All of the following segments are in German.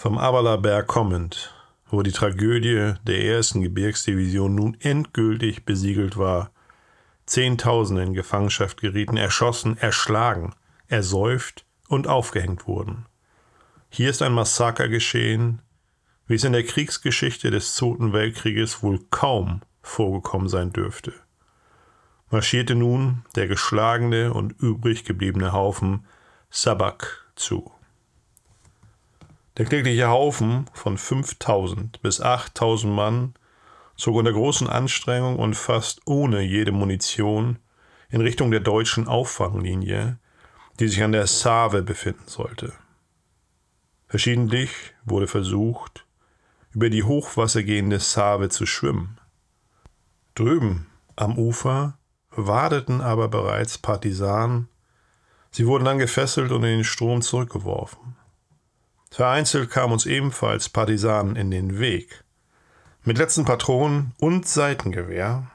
Vom Aberlaberg kommend, wo die Tragödie der ersten Gebirgsdivision nun endgültig besiegelt war, Zehntausende in Gefangenschaft gerieten, erschossen, erschlagen, ersäuft und aufgehängt wurden. Hier ist ein Massaker geschehen, wie es in der Kriegsgeschichte des Zweiten Weltkrieges wohl kaum vorgekommen sein dürfte. Marschierte nun der geschlagene und übrig gebliebene Haufen Sabak zu. Der klägliche Haufen von 5000 bis 8000 Mann zog unter großen Anstrengungen und fast ohne jede Munition in Richtung der deutschen Auffanglinie, die sich an der Save befinden sollte. Verschiedentlich wurde versucht, über die hochwassergehende Save zu schwimmen. Drüben am Ufer wadeten aber bereits Partisanen. Sie wurden dann gefesselt und in den Strom zurückgeworfen. Vereinzelt kamen uns ebenfalls Partisanen in den Weg. Mit letzten Patronen und Seitengewehr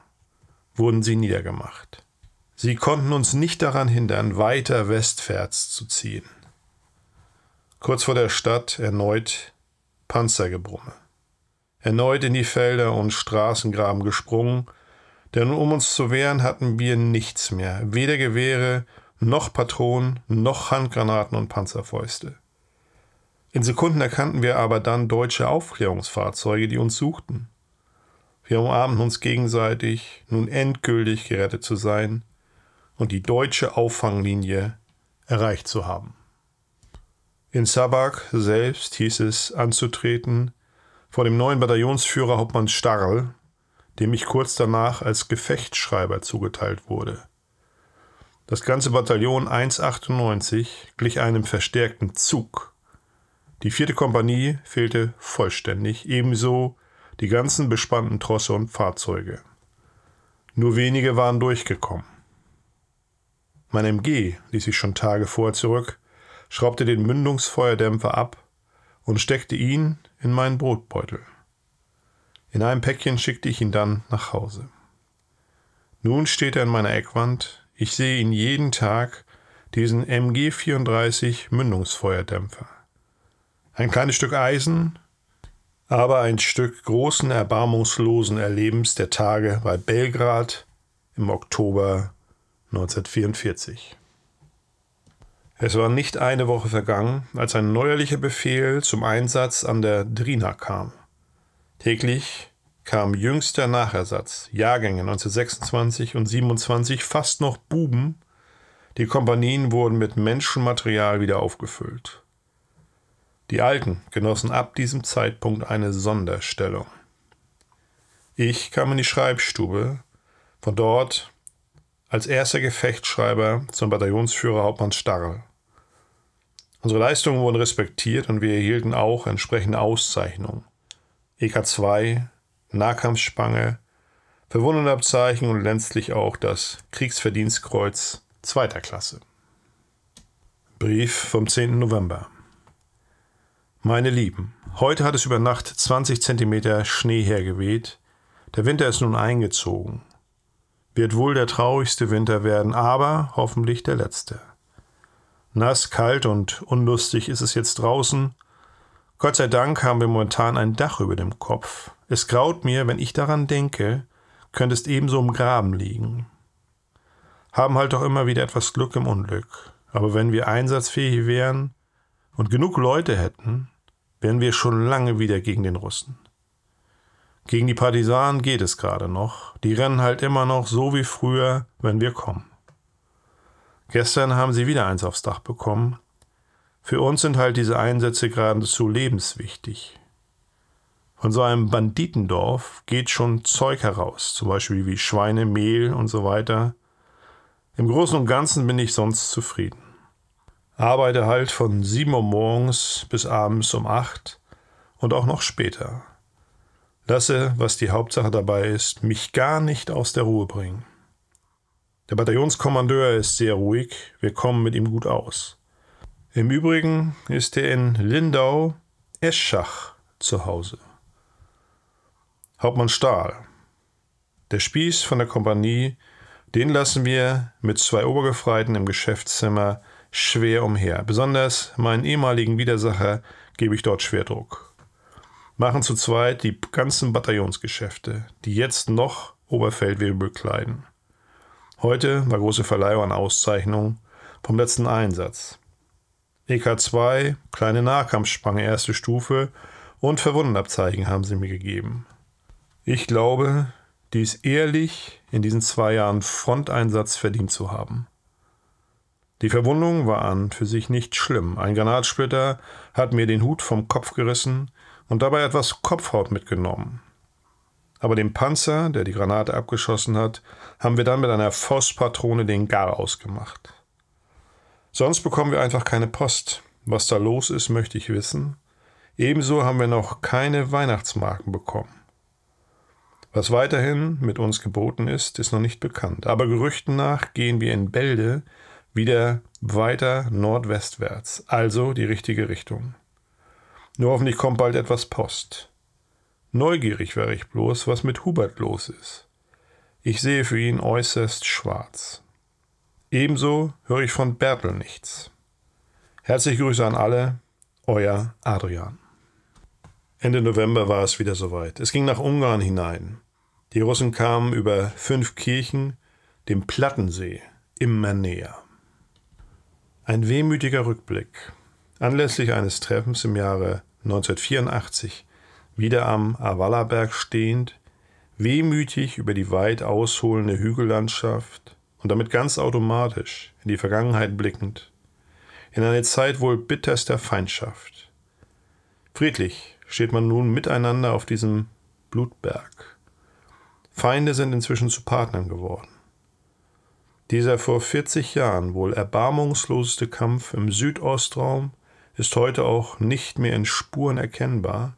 wurden sie niedergemacht. Sie konnten uns nicht daran hindern, weiter westwärts zu ziehen. Kurz vor der Stadt erneut Panzergebrumme. Erneut in die Felder und Straßengraben gesprungen, denn um uns zu wehren hatten wir nichts mehr, weder Gewehre, noch Patronen, noch Handgranaten und Panzerfäuste. In Sekunden erkannten wir aber dann deutsche Aufklärungsfahrzeuge, die uns suchten. Wir umarmten uns gegenseitig, nun endgültig gerettet zu sein und die deutsche Auffanglinie erreicht zu haben. In Sabak selbst hieß es anzutreten vor dem neuen Bataillonsführer Hauptmann Starl, dem ich kurz danach als Gefechtsschreiber zugeteilt wurde. Das ganze Bataillon 198 glich einem verstärkten Zug die vierte Kompanie fehlte vollständig, ebenso die ganzen bespannten Trosse und Fahrzeuge. Nur wenige waren durchgekommen. Mein MG ließ sich schon Tage vorher zurück, schraubte den Mündungsfeuerdämpfer ab und steckte ihn in meinen Brotbeutel. In einem Päckchen schickte ich ihn dann nach Hause. Nun steht er in meiner Eckwand, ich sehe ihn jeden Tag, diesen MG 34 Mündungsfeuerdämpfer. Ein kleines Stück Eisen, aber ein Stück großen, erbarmungslosen Erlebens der Tage bei Belgrad im Oktober 1944. Es war nicht eine Woche vergangen, als ein neuerlicher Befehl zum Einsatz an der Drina kam. Täglich kam jüngster Nachersatz, Jahrgänge 1926 und 27, fast noch Buben. Die Kompanien wurden mit Menschenmaterial wieder aufgefüllt. Die Alten genossen ab diesem Zeitpunkt eine Sonderstellung. Ich kam in die Schreibstube, von dort als erster Gefechtsschreiber zum Bataillonsführer Hauptmann Starre. Unsere Leistungen wurden respektiert und wir erhielten auch entsprechende Auszeichnungen. EK2, Nahkampfspange, Verwundungsabzeichen und letztlich auch das Kriegsverdienstkreuz zweiter Klasse. Brief vom 10. November. Meine Lieben, heute hat es über Nacht 20 Zentimeter Schnee hergeweht. Der Winter ist nun eingezogen. Wird wohl der traurigste Winter werden, aber hoffentlich der letzte. Nass, kalt und unlustig ist es jetzt draußen. Gott sei Dank haben wir momentan ein Dach über dem Kopf. Es graut mir, wenn ich daran denke, könnte es ebenso im Graben liegen. Haben halt doch immer wieder etwas Glück im Unglück. Aber wenn wir einsatzfähig wären und genug Leute hätten, wären wir schon lange wieder gegen den Russen. Gegen die Partisanen geht es gerade noch. Die rennen halt immer noch so wie früher, wenn wir kommen. Gestern haben sie wieder eins aufs Dach bekommen. Für uns sind halt diese Einsätze geradezu lebenswichtig. Von so einem Banditendorf geht schon Zeug heraus, zum Beispiel wie Schweine, Mehl und so weiter. Im Großen und Ganzen bin ich sonst zufrieden. Arbeite halt von 7 Uhr morgens bis abends um 8 und auch noch später. Lasse, was die Hauptsache dabei ist, mich gar nicht aus der Ruhe bringen. Der Bataillonskommandeur ist sehr ruhig, wir kommen mit ihm gut aus. Im Übrigen ist er in Lindau Eschach zu Hause. Hauptmann Stahl. Der Spieß von der Kompanie, den lassen wir mit zwei Obergefreiten im Geschäftszimmer schwer umher. Besonders meinen ehemaligen Widersacher gebe ich dort Schwerdruck. Machen zu zweit die ganzen Bataillonsgeschäfte, die jetzt noch Oberfeldwebel bekleiden. Heute war große Verleihung an Auszeichnungen vom letzten Einsatz. EK2, kleine Nahkampfspange erste Stufe und Verwundenabzeichen haben sie mir gegeben. Ich glaube, dies ehrlich in diesen zwei Jahren Fronteinsatz verdient zu haben. Die Verwundung war an für sich nicht schlimm. Ein Granatsplitter hat mir den Hut vom Kopf gerissen und dabei etwas Kopfhaut mitgenommen. Aber dem Panzer, der die Granate abgeschossen hat, haben wir dann mit einer Faustpatrone den Gar ausgemacht. Sonst bekommen wir einfach keine Post. Was da los ist, möchte ich wissen. Ebenso haben wir noch keine Weihnachtsmarken bekommen. Was weiterhin mit uns geboten ist, ist noch nicht bekannt. Aber Gerüchten nach gehen wir in Bälde wieder weiter nordwestwärts, also die richtige Richtung. Nur hoffentlich kommt bald etwas Post. Neugierig wäre ich bloß, was mit Hubert los ist. Ich sehe für ihn äußerst schwarz. Ebenso höre ich von Bertel nichts. Herzliche Grüße an alle, euer Adrian. Ende November war es wieder soweit. Es ging nach Ungarn hinein. Die Russen kamen über fünf Kirchen, dem Plattensee, immer näher. Ein wehmütiger Rückblick. Anlässlich eines Treffens im Jahre 1984, wieder am Avallerberg stehend, wehmütig über die weit ausholende Hügellandschaft und damit ganz automatisch in die Vergangenheit blickend, in eine Zeit wohl bitterster Feindschaft. Friedlich steht man nun miteinander auf diesem Blutberg. Feinde sind inzwischen zu Partnern geworden. Dieser vor 40 Jahren wohl erbarmungsloseste Kampf im Südostraum ist heute auch nicht mehr in Spuren erkennbar.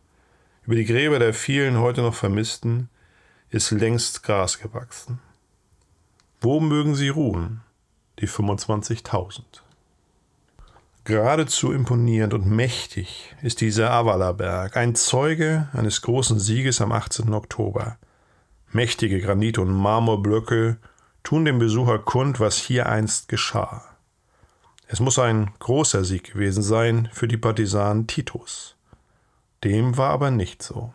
Über die Gräber der vielen heute noch Vermissten ist längst Gras gewachsen. Wo mögen sie ruhen, die 25.000? Geradezu imponierend und mächtig ist dieser Avala-Berg, ein Zeuge eines großen Sieges am 18. Oktober. Mächtige Granit- und Marmorblöcke tun dem Besucher kund, was hier einst geschah. Es muss ein großer Sieg gewesen sein für die Partisanen Titus. Dem war aber nicht so.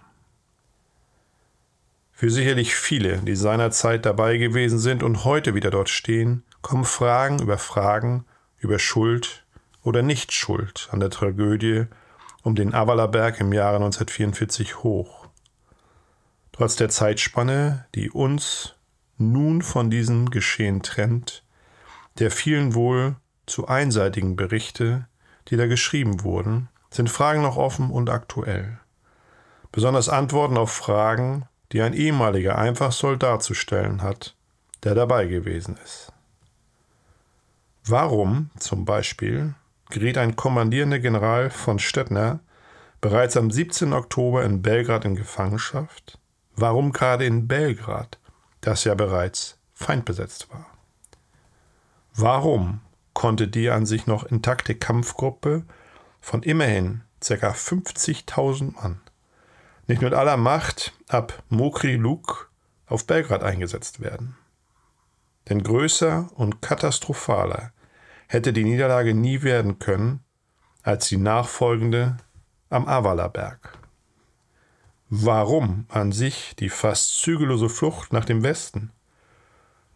Für sicherlich viele, die seinerzeit dabei gewesen sind und heute wieder dort stehen, kommen Fragen über Fragen über Schuld oder Nichtschuld an der Tragödie um den Avalaberg im Jahre 1944 hoch. Trotz der Zeitspanne, die uns nun von diesem Geschehen trennt, der vielen wohl zu einseitigen Berichte, die da geschrieben wurden, sind Fragen noch offen und aktuell. Besonders Antworten auf Fragen, die ein ehemaliger Einfachsoldat zu stellen hat, der dabei gewesen ist. Warum zum Beispiel geriet ein kommandierender General von Stettner bereits am 17. Oktober in Belgrad in Gefangenschaft? Warum gerade in Belgrad? das ja bereits feindbesetzt war. Warum konnte die an sich noch intakte Kampfgruppe von immerhin ca. 50.000 Mann nicht mit aller Macht ab Mokri Luk auf Belgrad eingesetzt werden? Denn größer und katastrophaler hätte die Niederlage nie werden können als die nachfolgende am Avala-Berg. Warum an sich die fast zügellose Flucht nach dem Westen?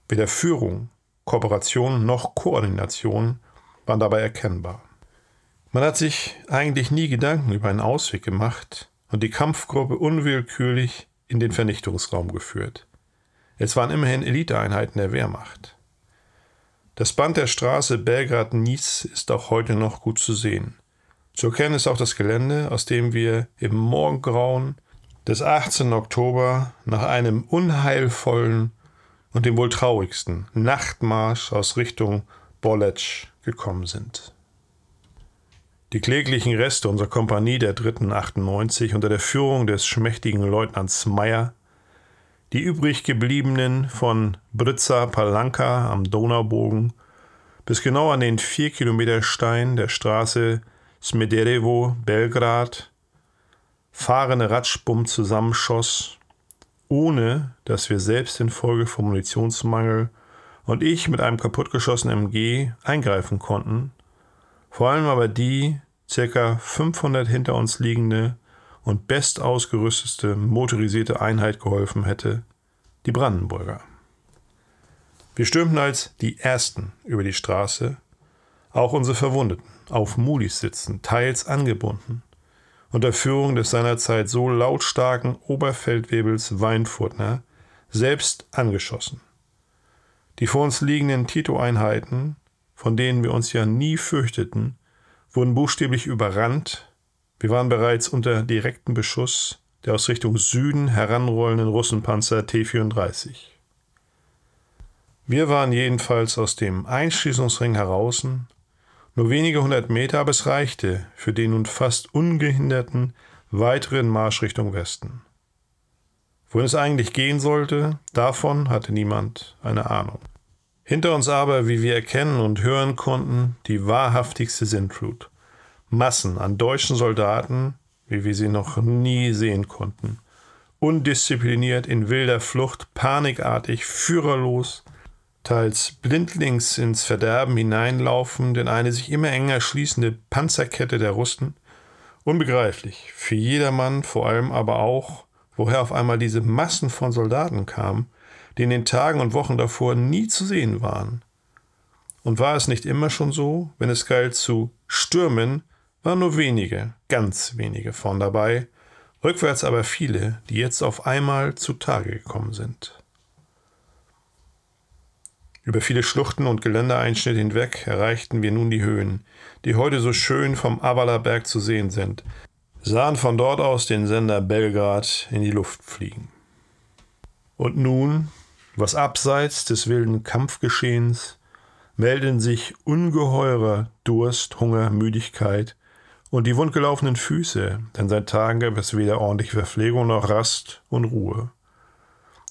Weder Führung, Kooperation noch Koordination waren dabei erkennbar. Man hat sich eigentlich nie Gedanken über einen Ausweg gemacht und die Kampfgruppe unwillkürlich in den Vernichtungsraum geführt. Es waren immerhin Eliteeinheiten der Wehrmacht. Das Band der Straße Belgrad-Nies ist auch heute noch gut zu sehen. Zu erkennen ist auch das Gelände, aus dem wir im Morgengrauen des 18. Oktober nach einem unheilvollen und dem wohl traurigsten Nachtmarsch aus Richtung Bolletsch gekommen sind. Die kläglichen Reste unserer Kompanie der 3.98 unter der Führung des schmächtigen Leutnants Meyer, die übrig gebliebenen von Britza Palanka am Donaubogen bis genau an den 4 Kilometer Stein der Straße Smederevo Belgrad fahrende Ratschbumm zusammenschoss, ohne dass wir selbst infolge von Munitionsmangel und ich mit einem kaputtgeschossenen MG eingreifen konnten, vor allem aber die ca. 500 hinter uns liegende und bestausgerüstete motorisierte Einheit geholfen hätte, die Brandenburger. Wir stürmten als die Ersten über die Straße, auch unsere Verwundeten, auf Mulis sitzen, teils angebunden – unter Führung des seinerzeit so lautstarken Oberfeldwebels Weinfurtner selbst angeschossen. Die vor uns liegenden Tito-Einheiten, von denen wir uns ja nie fürchteten, wurden buchstäblich überrannt. Wir waren bereits unter direktem Beschuss der aus Richtung Süden heranrollenden Russenpanzer T-34. Wir waren jedenfalls aus dem Einschließungsring heraus nur wenige hundert Meter, aber es reichte für den nun fast ungehinderten weiteren Marsch Richtung Westen. Wohin es eigentlich gehen sollte, davon hatte niemand eine Ahnung. Hinter uns aber, wie wir erkennen und hören konnten, die wahrhaftigste Sintflut. Massen an deutschen Soldaten, wie wir sie noch nie sehen konnten. Undiszipliniert, in wilder Flucht, panikartig, führerlos, teils blindlings ins Verderben hineinlaufend in eine sich immer enger schließende Panzerkette der Russen, unbegreiflich für jedermann, vor allem aber auch, woher auf einmal diese Massen von Soldaten kamen, die in den Tagen und Wochen davor nie zu sehen waren. Und war es nicht immer schon so, wenn es galt zu stürmen, waren nur wenige, ganz wenige von dabei, rückwärts aber viele, die jetzt auf einmal zutage gekommen sind. Über viele Schluchten und Geländeeinschnitte hinweg erreichten wir nun die Höhen, die heute so schön vom Avala-Berg zu sehen sind, sahen von dort aus den Sender Belgrad in die Luft fliegen. Und nun, was abseits des wilden Kampfgeschehens, melden sich ungeheurer Durst, Hunger, Müdigkeit und die wundgelaufenen Füße, denn seit Tagen gab es weder ordentliche Verpflegung noch Rast und Ruhe.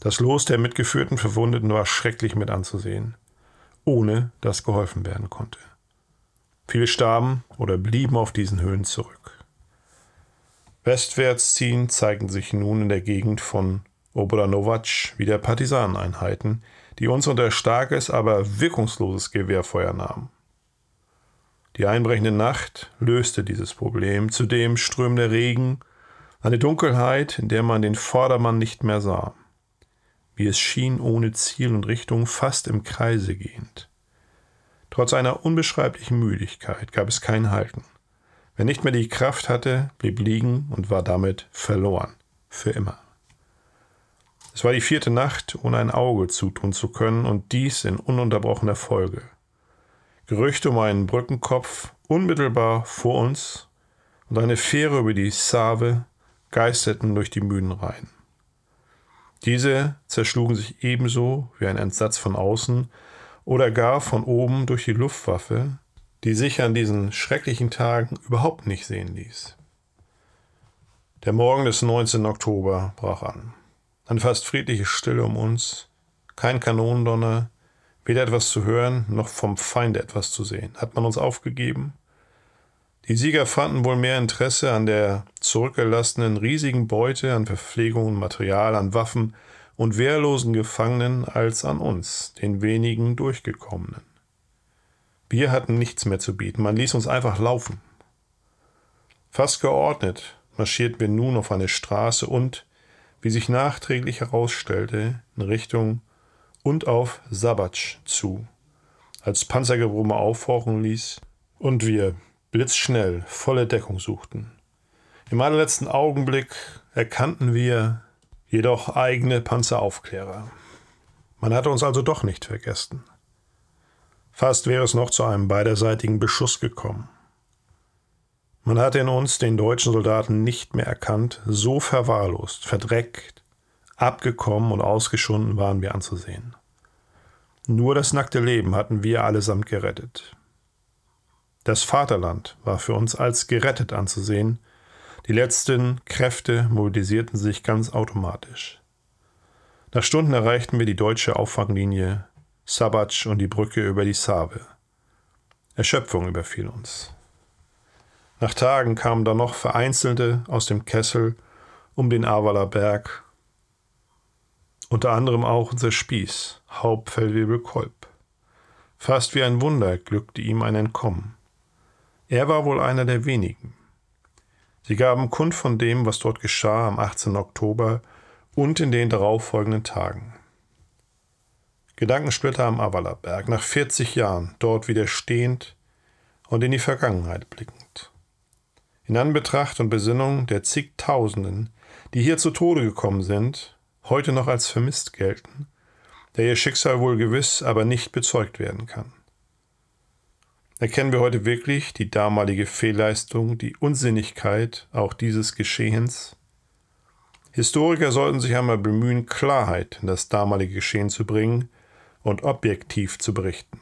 Das Los der mitgeführten Verwundeten war schrecklich mit anzusehen, ohne dass geholfen werden konnte. Viele starben oder blieben auf diesen Höhen zurück. Westwärts ziehen zeigten sich nun in der Gegend von Obranovac wieder Partisaneneinheiten, die uns unter starkes, aber wirkungsloses Gewehrfeuer nahmen. Die einbrechende Nacht löste dieses Problem, zudem strömender Regen, eine Dunkelheit, in der man den Vordermann nicht mehr sah wie es schien ohne Ziel und Richtung, fast im Kreise gehend. Trotz einer unbeschreiblichen Müdigkeit gab es kein Halten. Wer nicht mehr die Kraft hatte, blieb liegen und war damit verloren, für immer. Es war die vierte Nacht, ohne ein Auge zutun zu können, und dies in ununterbrochener Folge. Gerüchte um einen Brückenkopf unmittelbar vor uns und eine Fähre über die Save geisterten durch die müden Reihen. Diese zerschlugen sich ebenso wie ein Entsatz von außen oder gar von oben durch die Luftwaffe, die sich an diesen schrecklichen Tagen überhaupt nicht sehen ließ. Der Morgen des 19. Oktober brach an. Eine fast friedliche Stille um uns, kein Kanonendonner, weder etwas zu hören noch vom Feinde etwas zu sehen. Hat man uns aufgegeben? Die Sieger fanden wohl mehr Interesse an der zurückgelassenen riesigen Beute, an Verpflegung und Material, an Waffen und wehrlosen Gefangenen als an uns, den wenigen Durchgekommenen. Wir hatten nichts mehr zu bieten, man ließ uns einfach laufen. Fast geordnet marschierten wir nun auf eine Straße und, wie sich nachträglich herausstellte, in Richtung und auf Sabatsch zu, als Panzergebrumme aufhorchen ließ und wir blitzschnell volle Deckung suchten. Im allerletzten Augenblick erkannten wir jedoch eigene Panzeraufklärer. Man hatte uns also doch nicht vergessen. Fast wäre es noch zu einem beiderseitigen Beschuss gekommen. Man hatte in uns den deutschen Soldaten nicht mehr erkannt, so verwahrlost, verdreckt, abgekommen und ausgeschunden waren wir anzusehen. Nur das nackte Leben hatten wir allesamt gerettet. Das Vaterland war für uns als gerettet anzusehen. Die letzten Kräfte mobilisierten sich ganz automatisch. Nach Stunden erreichten wir die deutsche Auffanglinie Sabatsch und die Brücke über die Save. Erschöpfung überfiel uns. Nach Tagen kamen dann noch Vereinzelte aus dem Kessel um den Avaler Berg unter anderem auch unser Spieß, Hauptfeldwebel Kolb. Fast wie ein Wunder glückte ihm ein Entkommen. Er war wohl einer der wenigen. Sie gaben Kund von dem, was dort geschah am 18. Oktober und in den darauffolgenden Tagen. Gedankensplitter am Avalaberg, nach 40 Jahren dort wieder stehend und in die Vergangenheit blickend. In Anbetracht und Besinnung der zigtausenden, die hier zu Tode gekommen sind, heute noch als vermisst gelten, der ihr Schicksal wohl gewiss, aber nicht bezeugt werden kann erkennen wir heute wirklich die damalige Fehlleistung, die Unsinnigkeit auch dieses Geschehens? Historiker sollten sich einmal bemühen, Klarheit in das damalige Geschehen zu bringen und objektiv zu berichten.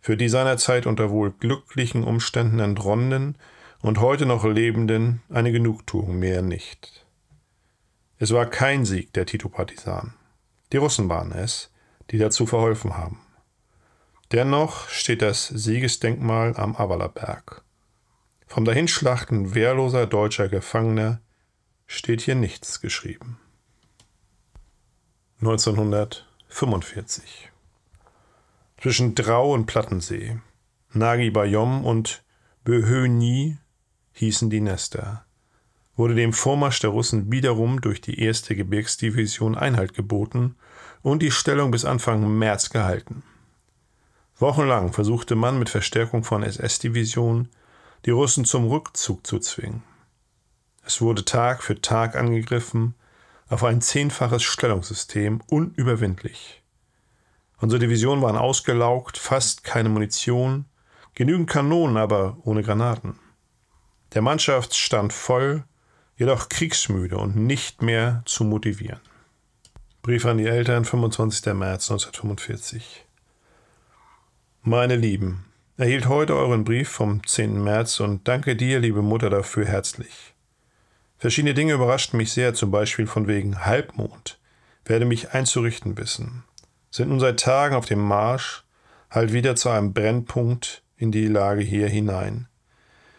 Für die seinerzeit unter wohl glücklichen Umständen entronnenen und heute noch Lebenden eine Genugtuung mehr nicht. Es war kein Sieg der Tito-Partisanen. Die Russen waren es, die dazu verholfen haben. Dennoch steht das Siegesdenkmal am Avalaberg. Vom Dahinschlachten wehrloser deutscher Gefangener steht hier nichts geschrieben. 1945 Zwischen Drau und Plattensee, Nagi Bayom und Behöni hießen die Nester, wurde dem Vormarsch der Russen wiederum durch die erste Gebirgsdivision Einhalt geboten und die Stellung bis Anfang März gehalten. Wochenlang versuchte man mit Verstärkung von SS-Divisionen, die Russen zum Rückzug zu zwingen. Es wurde Tag für Tag angegriffen, auf ein zehnfaches Stellungssystem unüberwindlich. Unsere Divisionen waren ausgelaugt, fast keine Munition, genügend Kanonen, aber ohne Granaten. Der Mannschaft stand voll, jedoch kriegsmüde und nicht mehr zu motivieren. Brief an die Eltern, 25. März 1945. Meine Lieben, erhielt heute euren Brief vom 10. März und danke dir, liebe Mutter, dafür herzlich. Verschiedene Dinge überraschten mich sehr, zum Beispiel von wegen Halbmond. Werde mich einzurichten wissen. Sind nun seit Tagen auf dem Marsch, halt wieder zu einem Brennpunkt in die Lage hier hinein.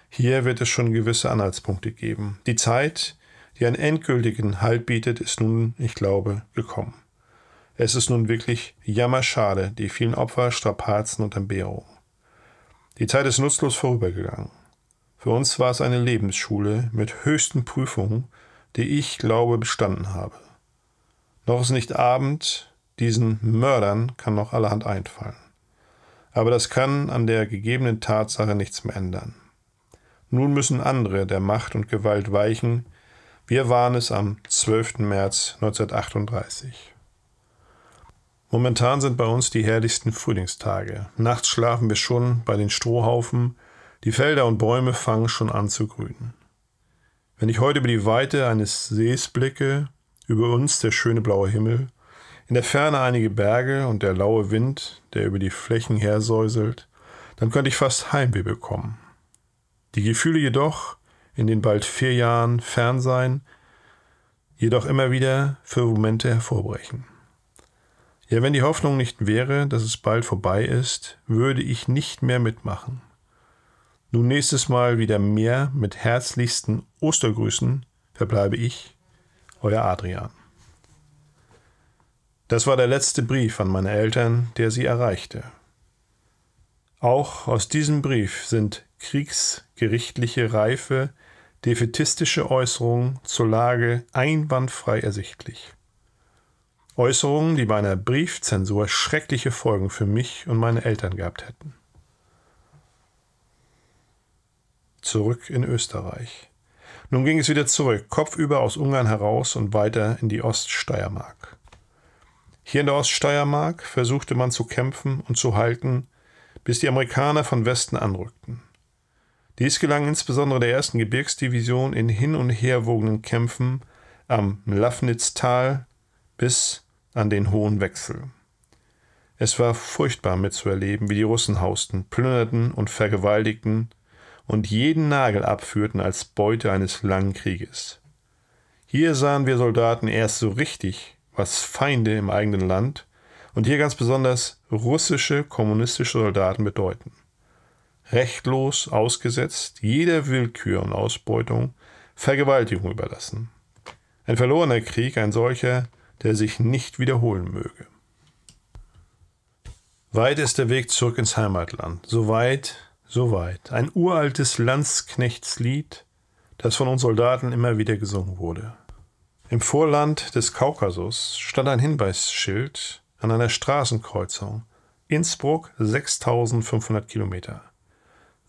Hier wird es schon gewisse Anhaltspunkte geben. Die Zeit, die einen endgültigen Halt bietet, ist nun, ich glaube, gekommen. Es ist nun wirklich jammerschade, die vielen Opfer, Strapazen und Entbehrungen. Die Zeit ist nutzlos vorübergegangen. Für uns war es eine Lebensschule mit höchsten Prüfungen, die ich glaube bestanden habe. Noch ist nicht Abend, diesen Mördern kann noch allerhand einfallen. Aber das kann an der gegebenen Tatsache nichts mehr ändern. Nun müssen andere der Macht und Gewalt weichen. Wir waren es am 12. März 1938. Momentan sind bei uns die herrlichsten Frühlingstage. Nachts schlafen wir schon bei den Strohhaufen, die Felder und Bäume fangen schon an zu grünen. Wenn ich heute über die Weite eines Sees blicke, über uns der schöne blaue Himmel, in der Ferne einige Berge und der laue Wind, der über die Flächen hersäuselt, dann könnte ich fast Heimweh bekommen. Die Gefühle jedoch, in den bald vier Jahren fern sein, jedoch immer wieder für Momente hervorbrechen. Ja, wenn die Hoffnung nicht wäre, dass es bald vorbei ist, würde ich nicht mehr mitmachen. Nun nächstes Mal wieder mehr mit herzlichsten Ostergrüßen verbleibe ich, euer Adrian. Das war der letzte Brief an meine Eltern, der sie erreichte. Auch aus diesem Brief sind kriegsgerichtliche reife, defetistische Äußerungen zur Lage einwandfrei ersichtlich. Äußerungen, die bei einer Briefzensur schreckliche Folgen für mich und meine Eltern gehabt hätten. Zurück in Österreich. Nun ging es wieder zurück, kopfüber aus Ungarn heraus und weiter in die Oststeiermark. Hier in der Oststeiermark versuchte man zu kämpfen und zu halten, bis die Amerikaner von Westen anrückten. Dies gelang insbesondere der ersten Gebirgsdivision in hin und herwogenden Kämpfen am Lafnitztal bis an den hohen Wechsel. Es war furchtbar mitzuerleben, wie die Russen hausten, plünderten und vergewaltigten und jeden Nagel abführten als Beute eines langen Krieges. Hier sahen wir Soldaten erst so richtig, was Feinde im eigenen Land und hier ganz besonders russische kommunistische Soldaten bedeuten. Rechtlos ausgesetzt, jeder Willkür und Ausbeutung, Vergewaltigung überlassen. Ein verlorener Krieg, ein solcher, der sich nicht wiederholen möge. Weit ist der Weg zurück ins Heimatland, so weit, so weit. Ein uraltes Landsknechtslied, das von uns Soldaten immer wieder gesungen wurde. Im Vorland des Kaukasus stand ein Hinweisschild an einer Straßenkreuzung. Innsbruck 6500 Kilometer.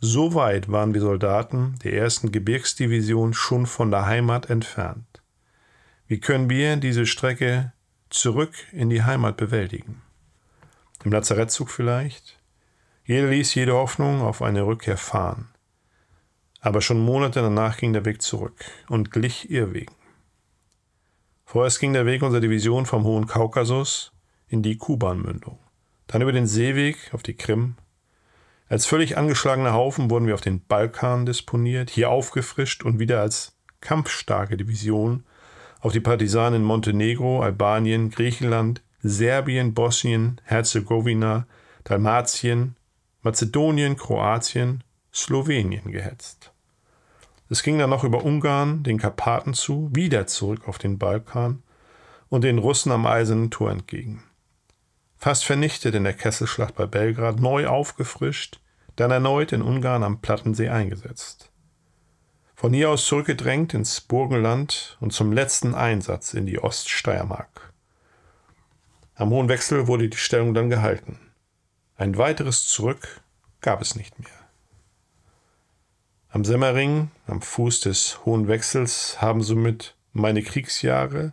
So weit waren die Soldaten der ersten Gebirgsdivision schon von der Heimat entfernt. Wie können wir diese Strecke zurück in die Heimat bewältigen? Im Lazarettzug vielleicht? Jeder ließ jede Hoffnung auf eine Rückkehr fahren. Aber schon Monate danach ging der Weg zurück und glich Irrwegen. Vorerst ging der Weg unserer Division vom Hohen Kaukasus in die Kubanmündung, dann über den Seeweg auf die Krim. Als völlig angeschlagener Haufen wurden wir auf den Balkan disponiert, hier aufgefrischt und wieder als kampfstarke Division auf die Partisanen in Montenegro, Albanien, Griechenland, Serbien, Bosnien, Herzegowina, Dalmatien, Mazedonien, Kroatien, Slowenien gehetzt. Es ging dann noch über Ungarn, den Karpaten zu, wieder zurück auf den Balkan und den Russen am Eisernen Tor entgegen. Fast vernichtet in der Kesselschlacht bei Belgrad, neu aufgefrischt, dann erneut in Ungarn am Plattensee eingesetzt. Von hier aus zurückgedrängt ins Burgenland und zum letzten Einsatz in die Oststeiermark. Am Hohenwechsel wurde die Stellung dann gehalten. Ein weiteres Zurück gab es nicht mehr. Am Semmering, am Fuß des Hohenwechsels, haben somit meine Kriegsjahre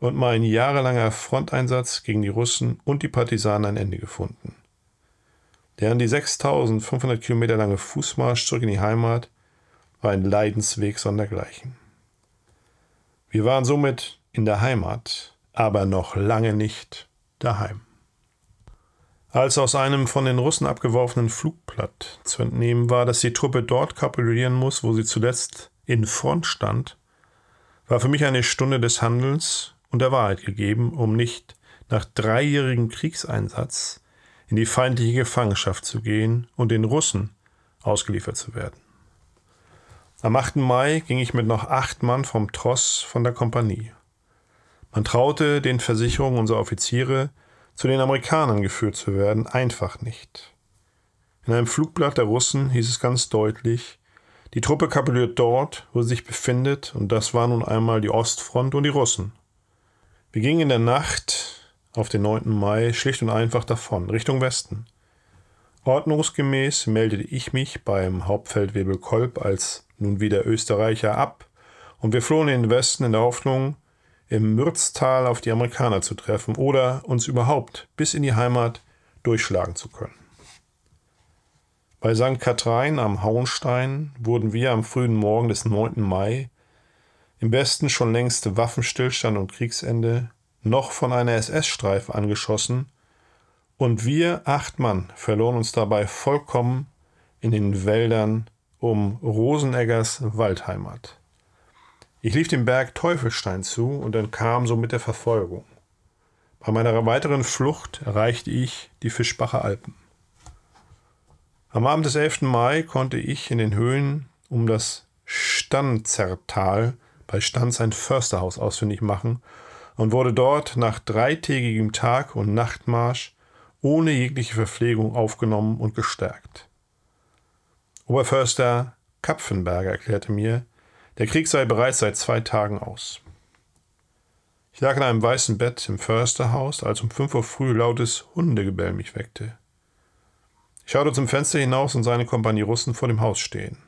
und mein jahrelanger Fronteinsatz gegen die Russen und die Partisanen ein Ende gefunden. Der an die 6500 Kilometer lange Fußmarsch zurück in die Heimat war ein Leidensweg sondergleichen. Wir waren somit in der Heimat, aber noch lange nicht daheim. Als aus einem von den Russen abgeworfenen Flugblatt zu entnehmen war, dass die Truppe dort kapitulieren muss, wo sie zuletzt in Front stand, war für mich eine Stunde des Handelns und der Wahrheit gegeben, um nicht nach dreijährigem Kriegseinsatz in die feindliche Gefangenschaft zu gehen und den Russen ausgeliefert zu werden. Am 8. Mai ging ich mit noch acht Mann vom Tross von der Kompanie. Man traute den Versicherungen unserer Offiziere, zu den Amerikanern geführt zu werden, einfach nicht. In einem Flugblatt der Russen hieß es ganz deutlich, die Truppe kapituliert dort, wo sie sich befindet, und das war nun einmal die Ostfront und die Russen. Wir gingen in der Nacht auf den 9. Mai schlicht und einfach davon, Richtung Westen. Ordnungsgemäß meldete ich mich beim Hauptfeldwebel Kolb als nun wieder Österreicher, ab und wir flohen in den Westen in der Hoffnung, im Mürztal auf die Amerikaner zu treffen oder uns überhaupt bis in die Heimat durchschlagen zu können. Bei St. Kathrein am Hauenstein wurden wir am frühen Morgen des 9. Mai, im Westen schon längst Waffenstillstand und Kriegsende, noch von einer SS-Streife angeschossen und wir, acht Mann, verloren uns dabei vollkommen in den Wäldern um Roseneggers Waldheimat. Ich lief dem Berg Teufelstein zu und entkam so mit der Verfolgung. Bei meiner weiteren Flucht erreichte ich die Fischbacher Alpen. Am Abend des 11. Mai konnte ich in den Höhlen um das Stanzertal bei Stanz ein Försterhaus ausfindig machen und wurde dort nach dreitägigem Tag- und Nachtmarsch ohne jegliche Verpflegung aufgenommen und gestärkt. Oberförster Kapfenberger erklärte mir, der Krieg sei bereits seit zwei Tagen aus. Ich lag in einem weißen Bett im Försterhaus, als um fünf Uhr früh lautes Hundegebell mich weckte. Ich schaute zum Fenster hinaus und sah eine Kompanie Russen vor dem Haus stehen.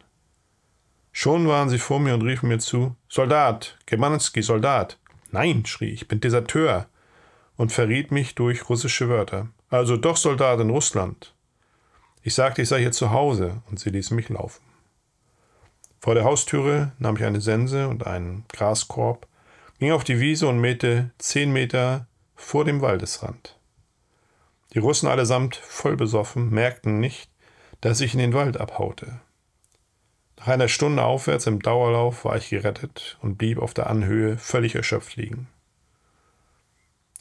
Schon waren sie vor mir und riefen mir zu: Soldat, Gemanski, Soldat! Nein, schrie ich, bin Deserteur! und verriet mich durch russische Wörter. Also doch Soldat in Russland! Ich sagte, ich sei hier zu Hause, und sie ließen mich laufen. Vor der Haustüre nahm ich eine Sense und einen Graskorb, ging auf die Wiese und mähte zehn Meter vor dem Waldesrand. Die Russen allesamt voll besoffen merkten nicht, dass ich in den Wald abhaute. Nach einer Stunde aufwärts im Dauerlauf war ich gerettet und blieb auf der Anhöhe völlig erschöpft liegen.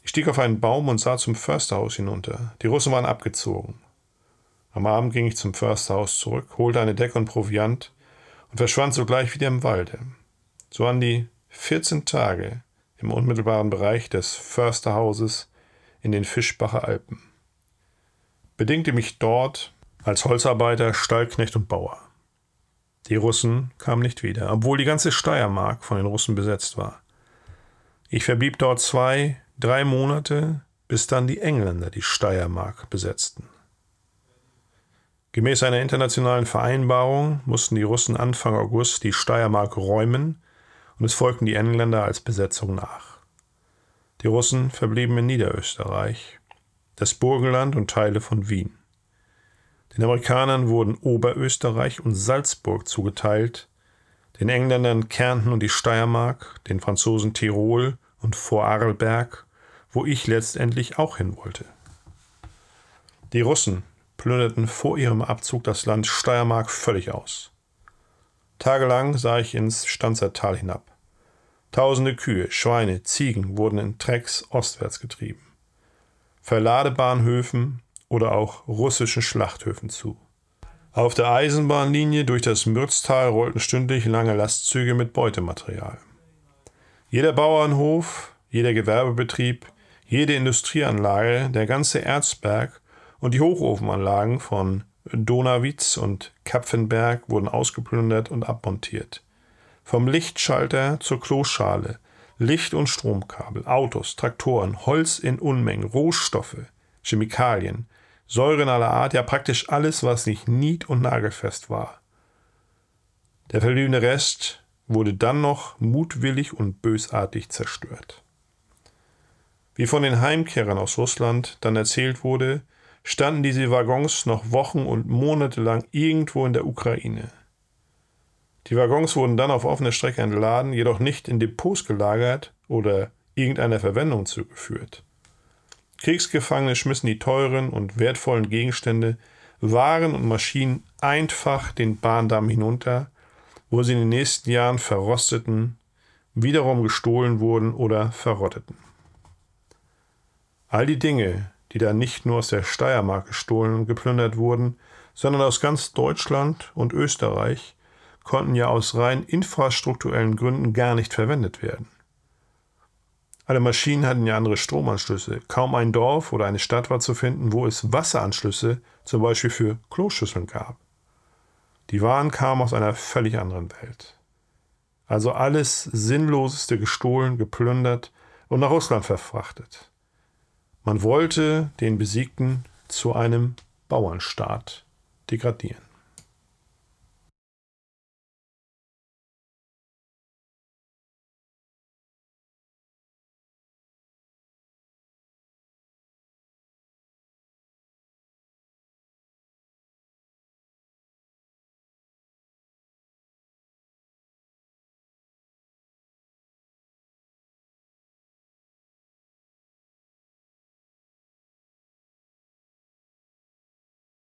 Ich stieg auf einen Baum und sah zum Försterhaus hinunter. Die Russen waren abgezogen. Am Abend ging ich zum Försterhaus zurück, holte eine Decke und Proviant und verschwand sogleich wieder im Walde. So an die 14 Tage im unmittelbaren Bereich des Försterhauses in den Fischbacher Alpen. Bedingte mich dort als Holzarbeiter, Stallknecht und Bauer. Die Russen kamen nicht wieder, obwohl die ganze Steiermark von den Russen besetzt war. Ich verblieb dort zwei, drei Monate, bis dann die Engländer die Steiermark besetzten. Gemäß einer internationalen Vereinbarung mussten die Russen Anfang August die Steiermark räumen und es folgten die Engländer als Besetzung nach. Die Russen verblieben in Niederösterreich, das Burgenland und Teile von Wien. Den Amerikanern wurden Oberösterreich und Salzburg zugeteilt, den Engländern Kärnten und die Steiermark, den Franzosen Tirol und Vorarlberg, wo ich letztendlich auch hin wollte. Die Russen plünderten vor ihrem Abzug das Land Steiermark völlig aus. Tagelang sah ich ins Stanzertal hinab. Tausende Kühe, Schweine, Ziegen wurden in Trecks ostwärts getrieben, Verladebahnhöfen oder auch russischen Schlachthöfen zu. Auf der Eisenbahnlinie durch das Mürztal rollten stündlich lange Lastzüge mit Beutematerial. Jeder Bauernhof, jeder Gewerbebetrieb, jede Industrieanlage, der ganze Erzberg und die Hochofenanlagen von Donawitz und Kapfenberg wurden ausgeplündert und abmontiert. Vom Lichtschalter zur Kloschale, Licht- und Stromkabel, Autos, Traktoren, Holz in Unmengen, Rohstoffe, Chemikalien, Säuren aller Art, ja praktisch alles, was nicht nied- und nagelfest war. Der verbliebene Rest wurde dann noch mutwillig und bösartig zerstört. Wie von den Heimkehrern aus Russland dann erzählt wurde, standen diese Waggons noch Wochen und Monate lang irgendwo in der Ukraine. Die Waggons wurden dann auf offene Strecke entladen, jedoch nicht in Depots gelagert oder irgendeiner Verwendung zugeführt. Kriegsgefangene schmissen die teuren und wertvollen Gegenstände, Waren und Maschinen einfach den Bahndamm hinunter, wo sie in den nächsten Jahren verrosteten, wiederum gestohlen wurden oder verrotteten. All die Dinge, die dann nicht nur aus der Steiermark gestohlen und geplündert wurden, sondern aus ganz Deutschland und Österreich, konnten ja aus rein infrastrukturellen Gründen gar nicht verwendet werden. Alle Maschinen hatten ja andere Stromanschlüsse. Kaum ein Dorf oder eine Stadt war zu finden, wo es Wasseranschlüsse, zum Beispiel für Kloschüsseln, gab. Die Waren kamen aus einer völlig anderen Welt. Also alles Sinnloseste gestohlen, geplündert und nach Russland verfrachtet. Man wollte den Besiegten zu einem Bauernstaat degradieren.